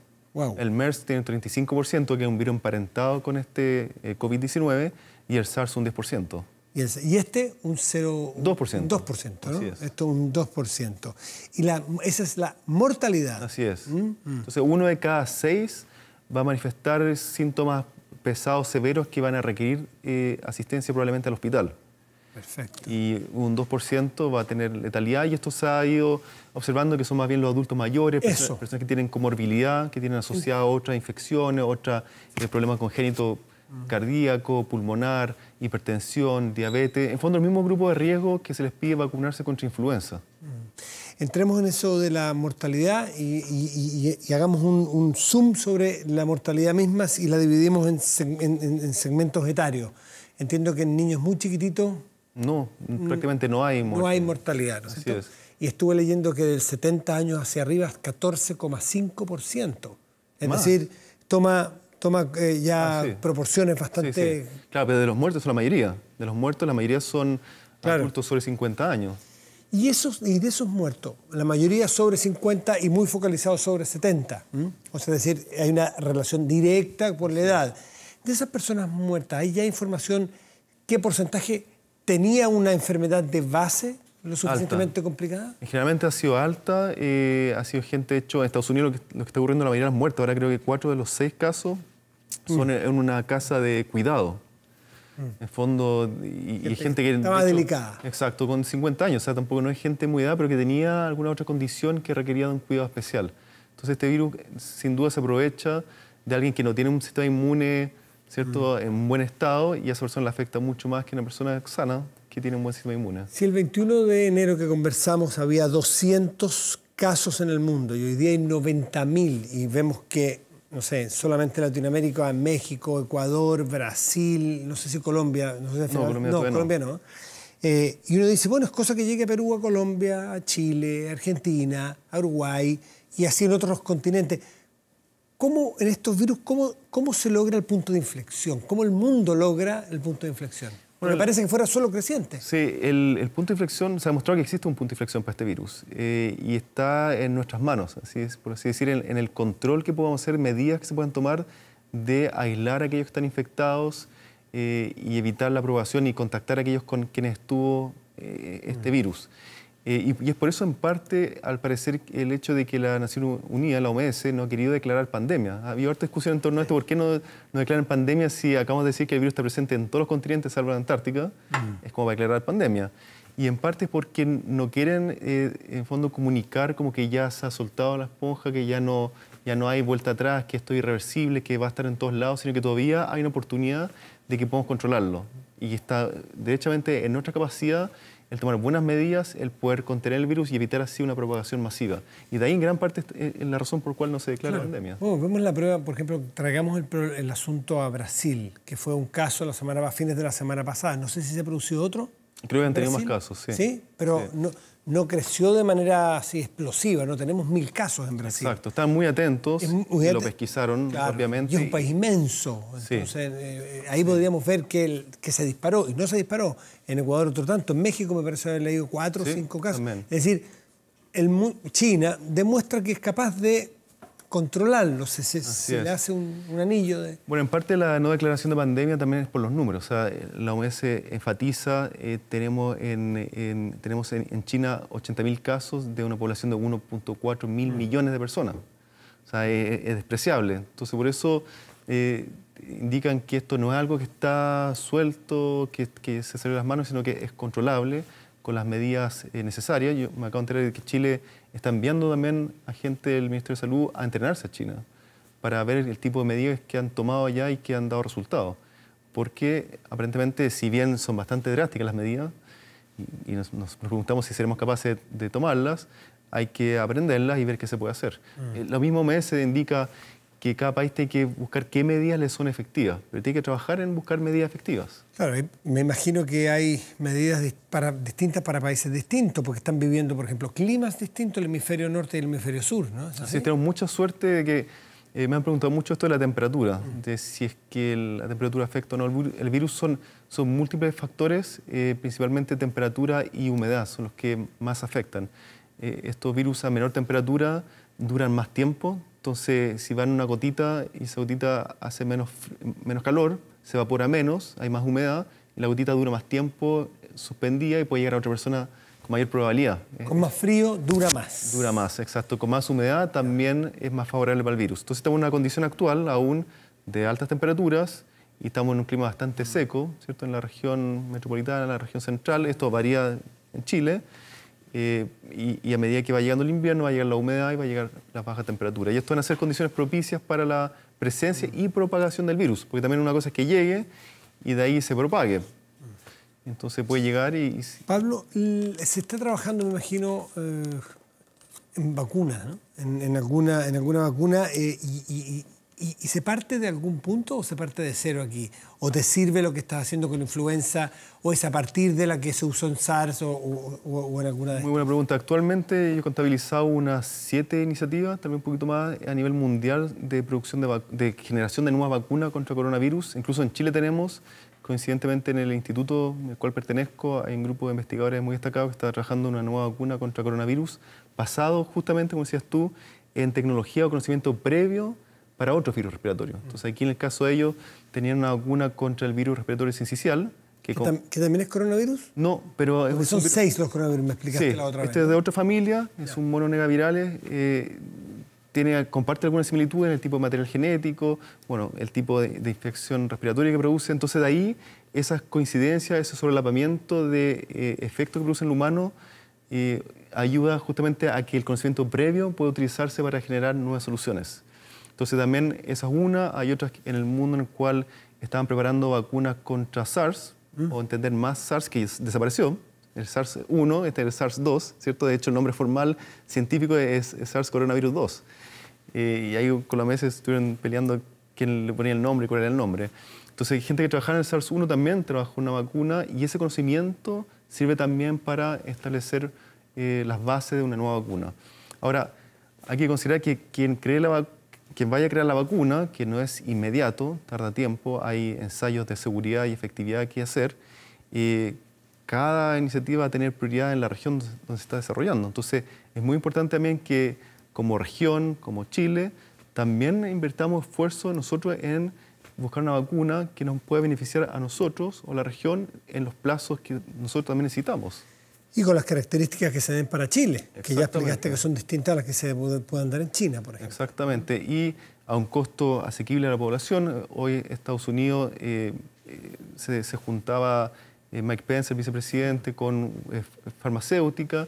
El MERS tiene un 35%, que es un virus emparentado con este eh, COVID-19, y el SARS un 10%. Y, este un 0... 2%. 2%, ¿no? es. un 2%. Y la, esa es la mortalidad. Así es. ¿Mm? Mm. Entonces, uno de cada seis va a manifestar síntomas pesados, severos, que van a requerir eh, asistencia probablemente al hospital. Perfecto. Y un 2% va a tener letalidad y esto se ha ido observando que son más bien los adultos mayores, personas, que tienen comorbilidad, que tienen asociadas otras infecciones, otros eh, problemas congénitos mm. cardíaco, pulmonar, hipertensión, diabetes, en fondo el mismo grupo de riesgo que se les pide vacunarse contra influenza. Mm. Entremos en eso de la mortalidad y, hagamos un, zoom sobre la mortalidad misma y la dividimos en segmentos etarios. Entiendo que en niños muy chiquititos no, mm, prácticamente no hay mortalidad. No hay mortalidad, Y estuve leyendo que del 70 años hacia arriba es 14,5%. Es decir, toma, toma eh, ya ah, proporciones bastante... Claro, pero de los muertos son la mayoría. De los muertos la mayoría son adultos sobre 50 años. Y, esos, de esos muertos, la mayoría sobre 50 y muy focalizados sobre 70. ¿Mm? O sea, es decir, hay una relación directa por la edad. De esas personas muertas, ¿hay ya información qué porcentaje tenía una enfermedad de base lo suficientemente complicada? Generalmente ha sido alta, eh, ha sido gente, de hecho, en Estados Unidos lo que, está ocurriendo la mayoría de las ahora creo que cuatro de los seis casos son mm. en una casa de cuidado. Mm. En fondo, y gente, que... Estaba delicada. Exacto, con 50 años, o sea, tampoco no es gente muy edad, pero que tenía alguna otra condición que requería de un cuidado especial. Entonces este virus sin duda se aprovecha de alguien que no tiene un sistema inmune ¿cierto? Mm. En buen estado y a esa persona le afecta mucho más que una persona sana que tiene un buen sistema inmune. Si el 21 de enero que conversamos había 200 casos en el mundo y hoy día hay 90.000 y vemos que, no sé, solamente Latinoamérica, México, Ecuador, Brasil, no sé si Colombia, no sé si no, Colombia, no, Colombia no. Eh, y uno dice, bueno, es cosa que llegue a Perú, a Colombia, a Chile, a Argentina, a Uruguay y así en otros continentes. ¿Cómo en estos virus, cómo, se logra el punto de inflexión? ¿Cómo el mundo logra el punto de inflexión? me parece que fuera solo creciente. Sí, el, punto de inflexión, se ha demostrado que existe un punto de inflexión para este virus eh, y está en nuestras manos, así es, por así decir, en, el control que podamos hacer, medidas que se puedan tomar de aislar a aquellos que están infectados eh, y evitar la aprobación y contactar a aquellos con quienes estuvo eh, este mm. virus. Eh, y, es por eso, en parte, al parecer, el hecho de que la Nación Unida, la OMS, no ha querido declarar pandemia. Ha habido harta discusión en torno a esto. ¿Por qué no, no declaran pandemia si acabamos de decir que el virus está presente en todos los continentes, salvo la Antártica? Mm. Es como para declarar pandemia. Y en parte es porque no quieren, eh, en fondo, comunicar como que ya se ha soltado la esponja, que ya no, ya no hay vuelta atrás, que esto es irreversible, que va a estar en todos lados, sino que todavía hay una oportunidad de que podemos controlarlo. Y está derechamente en nuestra capacidad el tomar buenas medidas, el poder contener el virus y evitar así una propagación masiva. Y de ahí en gran parte es la razón por la cual no se declara pandemia. Oh, vemos la prueba, por ejemplo, traigamos el, el, asunto a Brasil, que fue un caso la semana, a fines de la semana pasada. No sé si se producido otro. Creo que han tenido más casos, sí. Sí, pero no no creció de manera así explosiva, no tenemos mil casos en Brasil. Exacto, Están muy atentos, lo pesquisaron obviamente. Y es un país inmenso, entonces eh, ahí podríamos ver que, que se disparó, y no se disparó, en Ecuador otro tanto, en México me parece haber leído cuatro o cinco casos. Es decir, el, China demuestra que es capaz de controlarlos, se, se, se le hace un, anillo de... Bueno, en parte la no declaración de pandemia también es por los números, la OMS e enfatiza, eh, tenemos, en, tenemos en, China 80.000 casos de una población de 1.4 mil mm. millones de personas, o sea, es, despreciable, entonces por eso... Eh, indican que esto no es algo que está suelto, que, se salió de las manos, sino que es controlable con las medidas eh, necesarias. Yo me acabo de enterar de que Chile está enviando también a gente del Ministerio de Salud a entrenarse a China para ver el tipo de medidas que han tomado allá y que han dado resultados. Porque aparentemente, si bien son bastante drásticas las medidas, y, nos, preguntamos si seremos capaces de, tomarlas, hay que aprenderlas y ver qué se puede hacer. Mm. Eh, lo mismo se indica que cada país tiene que buscar qué medidas le son efectivas, pero tiene que trabajar en buscar medidas efectivas. Claro, me imagino que hay medidas para, distintas para países distintos, porque están viviendo, por ejemplo, climas distintos, el hemisferio norte y el hemisferio sur, ¿no? Sí, tenemos mucha suerte de que eh, me han preguntado mucho esto de la temperatura, de si es que la temperatura afecta o no el virus. son, son múltiples factores, eh, principalmente temperatura y humedad, son los que más afectan. Eh, estos virus a menor temperatura duran más tiempo, entonces, si va en una gotita y esa gotita hace menos, menos calor, se evapora menos, hay más humedad, la gotita dura más tiempo suspendida y puede llegar a otra persona con mayor probabilidad. Eh, con más frío dura más. Dura más, exacto. Con más humedad también es más favorable para el virus. Entonces estamos en una condición actual aún de altas temperaturas y estamos en un clima bastante seco, ¿cierto? En la región metropolitana, en la región central, esto varía en Chile. Eh, y, a medida que va llegando el invierno va a llegar la humedad y va a llegar la baja temperatura. Y esto van a ser condiciones propicias para la presencia y propagación del virus, porque también una cosa es que llegue y de ahí se propague. Entonces puede llegar y... Pablo, se está trabajando, me imagino, eh, en vacunas, ¿no? En, alguna, en alguna vacuna eh, y ¿Y, se parte de algún punto o se parte de cero aquí? ¿O te sirve lo que estás haciendo con influenza o es a partir de la que se usó en SARS o, en alguna de Muy buena pregunta. Actualmente yo he contabilizado unas siete iniciativas, también un poquito más a nivel mundial de producción de, de generación de nuevas vacunas contra coronavirus. Incluso en Chile tenemos, coincidentemente en el instituto al cual pertenezco, hay un grupo de investigadores muy destacados que está trabajando una nueva vacuna contra coronavirus, basado justamente, como decías tú, en tecnología o conocimiento previo para otros virus respiratorios. Entonces aquí en el caso de ellos tenían una vacuna contra el virus respiratorio sincicial. Que, ¿Que, también es coronavirus? No, pero... Es son seis los coronavirus, me explicaste la otra este vez. Este es de otra familia, es un mononegavirales, eh, tiene, comparte alguna similitud en el tipo de material genético, bueno, el tipo de, infección respiratoria que produce. Entonces de ahí esas coincidencias, ese sobrelapamiento de eh, efectos que produce en el humano eh, ayuda justamente a que el conocimiento previo pueda utilizarse para generar nuevas soluciones. Entonces también esa una, hay otras en el mundo en el cual estaban preparando vacunas contra SARS, mm. o entender más SARS que desapareció, el SARS-1, este es el SARS-2, ¿cierto? De hecho, el nombre formal científico es, SARS coronavirus 2. Eh, y ahí con la mesa estuvieron peleando quién le ponía el nombre y cuál era el nombre. Entonces, hay gente que trabajaba en el SARS-1 también trabajó una vacuna y ese conocimiento sirve también para establecer eh, las bases de una nueva vacuna. Ahora, hay que considerar que quien cree la, vacuna quien vaya a crear la vacuna, que no es inmediato, tarda tiempo, hay ensayos de seguridad y efectividad que hacer, y cada iniciativa va a tener prioridad en la región donde se está desarrollando. Entonces, es muy importante también que como región, como Chile, también invertamos esfuerzo nosotros en buscar una vacuna que nos pueda beneficiar a nosotros o la región en los plazos que nosotros también necesitamos y con las características que se den para Chile, que ya explicaste que son distintas a las que se puedan dar en China, por ejemplo. Exactamente, y a un costo asequible a la población. Hoy Estados Unidos eh, eh, se, se, juntaba eh, Mike Pence, el vicepresidente, con farmacéutica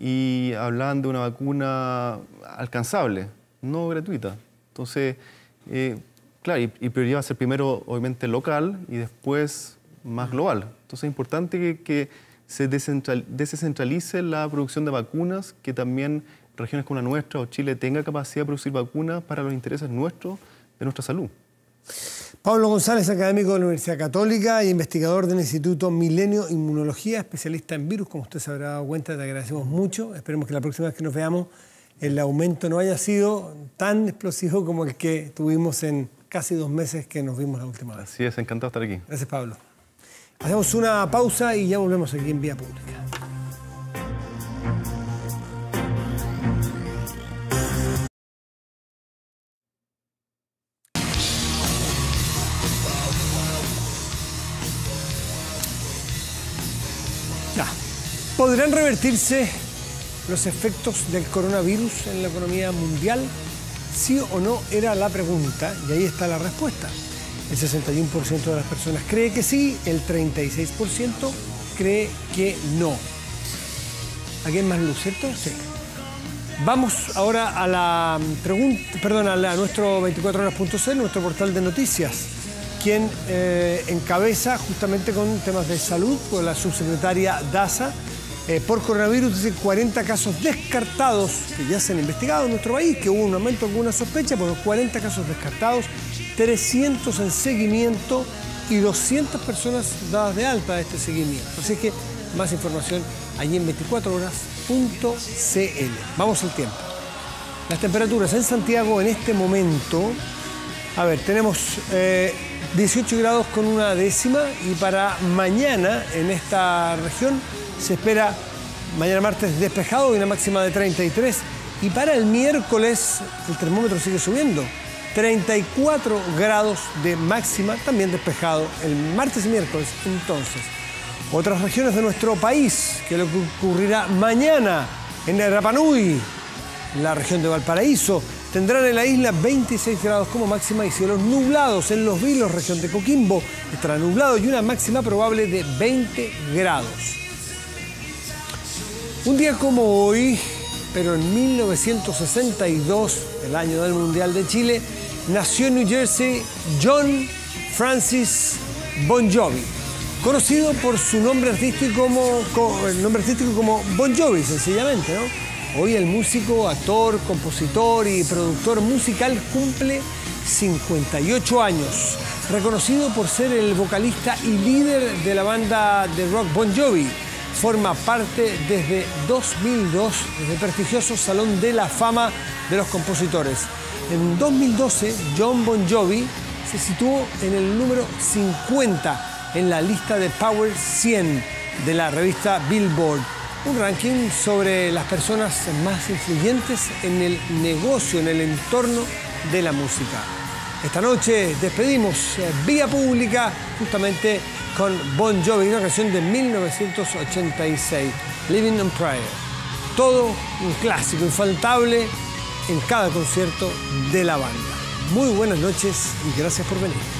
y hablaban de una vacuna alcanzable, no gratuita. Entonces, claro, y, y, prioridad va a ser primero, obviamente, local y después más global. Entonces es importante que, que se descentralice la producción de vacunas, que también regiones como la nuestra o Chile tenga capacidad de producir vacunas para los intereses nuestros de nuestra salud. Pablo González, académico de la Universidad Católica e investigador del Instituto Milenio Inmunología, especialista en virus, como usted se habrá dado cuenta, te agradecemos mucho. Esperemos que la próxima vez que nos veamos el aumento no haya sido tan explosivo como el que tuvimos en casi dos meses que nos vimos la última vez. Así es, encantado estar aquí. Gracias, Pablo. Hacemos una pausa y ya volvemos aquí en Vía Pública. ¿Podrán revertirse los efectos del coronavirus en la economía mundial? Sí o no era la pregunta y ahí está la respuesta. El 61% de las personas cree que sí, el 36% cree que no. Aquí más luz, ¿cierto? Sí. Vamos ahora a la mm, pregunta, perdón, a, nuestro 24horas.cl, nuestro portal de noticias, quien eh, encabeza justamente con temas de salud, con la subsecretaria DASA, eh, por coronavirus, dice 40 casos descartados que ya se han investigado en nuestro país, que hubo un aumento, una sospecha, pero 40 casos descartados, 300 en seguimiento y 200 personas dadas de alta a este seguimiento. Así que más información allí en 24horas.cl. Vamos al tiempo. Las temperaturas en Santiago en este momento, a ver, tenemos 18 eh, grados con una décima y para mañana en esta región se espera mañana martes despejado y una máxima de 33 y para el miércoles el termómetro sigue subiendo. 34 grados de máxima, también despejado el martes y miércoles. Entonces, otras regiones de nuestro país, que lo que ocurrirá mañana en Rapanui, la región de Valparaíso, tendrán en la isla 26 grados como máxima y cielos nublados. En Los Vilos, región de Coquimbo, estará nublado y una máxima probable de 20 grados. Un día como hoy, pero en 1962, el año del Mundial de Chile, nació en New Jersey John Francis Bon Jovi, conocido por su nombre artístico como, artístico como Bon Jovi, sencillamente, Hoy el músico, actor, compositor y productor musical cumple 58 años, reconocido por ser el vocalista y líder de la banda de rock Bon Jovi forma parte desde 2002 del prestigioso Salón de la Fama de los Compositores. En 2012, John Bon Jovi se situó en el número 50 en la lista de Power 100 de la revista Billboard, un ranking sobre las personas más influyentes en el negocio, en el entorno de la música. Esta noche despedimos eh, Vía Pública justamente con Bon Jovi, una canción de 1986, Living on Prayer. Todo un clásico infaltable en cada concierto de la banda. Muy buenas noches y gracias por venir.